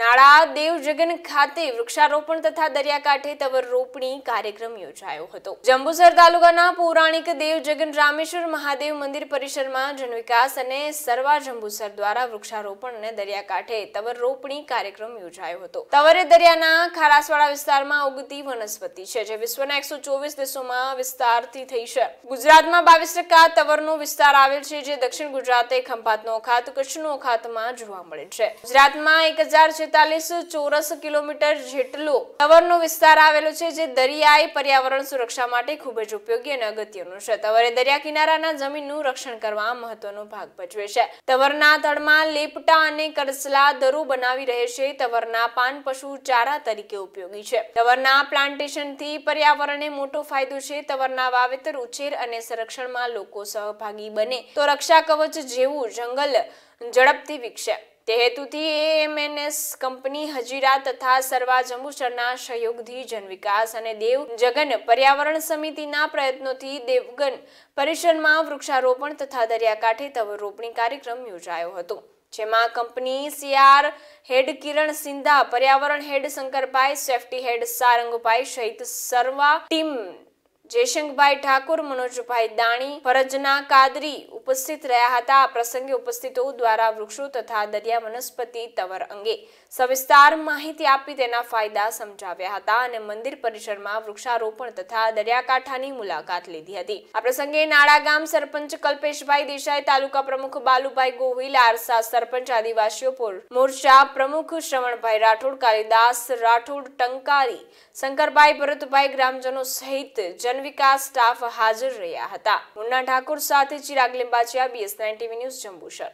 નાળા દેવજગન ખાતે વૃક્ષારોપણ તથા દરિયાકાંઠે તવર રોપણી કાર્યક્રમ યોજાયો હતો જંબુસર તાલુકાના પૌરાણિક દેવજગન રામેશ્વર મહાદેવ મંદિર પરિસરમાં જન અને સર્વા જંબુસર દ્વારા વૃક્ષારોપણ અને દરિયાકાંઠે તવર રોપણી કાર્યક્રમ યોજાયો હતો તવરે દરિયાના ખારાસવાડા વિસ્તારમાં ઉગતી વનસ્પતિ છે જે વિશ્વના એકસો ચોવીસ દેશોમાં વિસ્તારથી થઈ છે ગુજરાતમાં બાવીસ ટકા તવરનો વિસ્તાર આવેલ છે જે દક્ષિણ ગુજરાતે ખંભાતનો અખાત કચ્છનો અખાતમાં જોવા મળે છે ગુજરાતમાં એક હજાર છેતાલીસ ચોરસ કિલોમીટર જેટલો તવરનો વિસ્તાર આવેલો છે જે દરિયાઈ પર્યાવરણ સુરક્ષા માટે ખૂબ જ ઉપયોગી અને અગત્યનું છે તવરે દરિયા કિનારાના જમીનનું રક્ષણ કરવા મહત્વનો ભાગ ભજવે છે તવરના તળમાં લેપટા અને કરસલા દરો બનાવી રહે છે તવરના પાન પશુ ચારા તરીકે ઉપયોગી છે તવરના પ્લાન્ટેશનથી પર્યાવરણને મોટો ફાયદો છે તવરના વાવેતર ઉછેર અને સંરક્ષણમાં લોકો સહભાગી બને તો રક્ષા કવચ જેવું જંગલ ઝડપથી વિકસે તે હેતુથી એએમએનએસ કંપની હજીરા તથા સરવા જંબુસરના સહયોગથી જનવિકાસ અને દેવ જગન પર્યાવરણ સમિતિના પ્રયત્નોથી દેવગન પરિસરમાં વૃક્ષારોપણ તથા દરિયાકાંઠે તવર રોપણી કાર્યક્રમ યોજાયો હતો જેમાં company CR head Kiran Sindha પર્યાવરણ હેડ શંકરભાઈ સેફટી હેડ સારંગભાઈ સહિત સર્વા ટીમ જયશંકભાઈ ઠાકુર મનોજભાઈ દાણી ફરજના કાદરી ઉપસ્થિત રહ્યા હતા આ પ્રસંગે ઉપસ્થિતો દ્વારા વૃક્ષો તથા દરિયા વનસ્પતિ તવર અંગે સવિસ્તાર માહિતી આપી તેના ફાયદા સમજાવ્યા હતા અને મંદિર પરિસરમાં વૃક્ષારોપણ તથા દરિયાકાંઠાની મુલાકાત લીધી હતી આ પ્રસંગે નાળા ગામ સરપંચ કલ્પેશભાઈ દેસાઈ તાલુકા પ્રમુખ બાલુભાઈ ગોહિલ આરસા સરપંચ આદિવાસીઓ મોરચા પ્રમુખ શ્રવણભાઈ રાઠોડ કાલિદાસ રાઠોડ ટંકારી શંકરભાઈ ભરતભાઈ ગ્રામજનો સહિત જનવિકાસ સ્ટાફ હાજર રહ્યા હતા મુન્ના ઠાકોર સાથે Chirag Bajiya BS nine TV news Jambusar